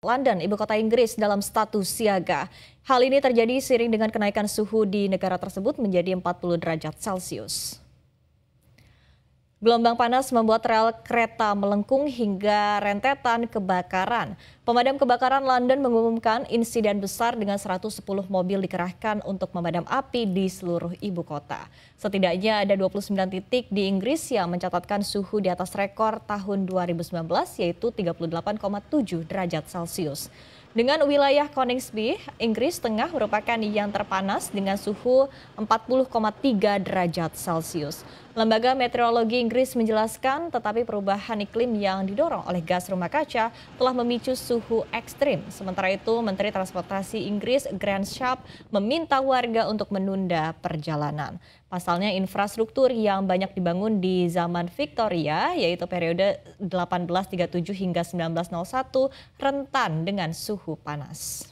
London, ibu kota Inggris, dalam status siaga. Hal ini terjadi seiring dengan kenaikan suhu di negara tersebut menjadi 40 derajat Celcius. Gelombang panas membuat rel kereta melengkung hingga rentetan kebakaran. Pemadam kebakaran London mengumumkan insiden besar dengan 110 mobil dikerahkan untuk memadam api di seluruh ibu kota. Setidaknya ada 29 titik di Inggris yang mencatatkan suhu di atas rekor tahun 2019 yaitu 38,7 derajat Celcius. Dengan wilayah Coningsby, Inggris Tengah merupakan yang terpanas dengan suhu 40,3 derajat Celcius. Lembaga Meteorologi Inggris menjelaskan tetapi perubahan iklim yang didorong oleh gas rumah kaca telah memicu suhu ekstrim. Sementara itu, Menteri Transportasi Inggris Grant Sharp meminta warga untuk menunda perjalanan. Pasalnya infrastruktur yang banyak dibangun di zaman Victoria, yaitu periode 1837 hingga 1901, rentan dengan suhu panas.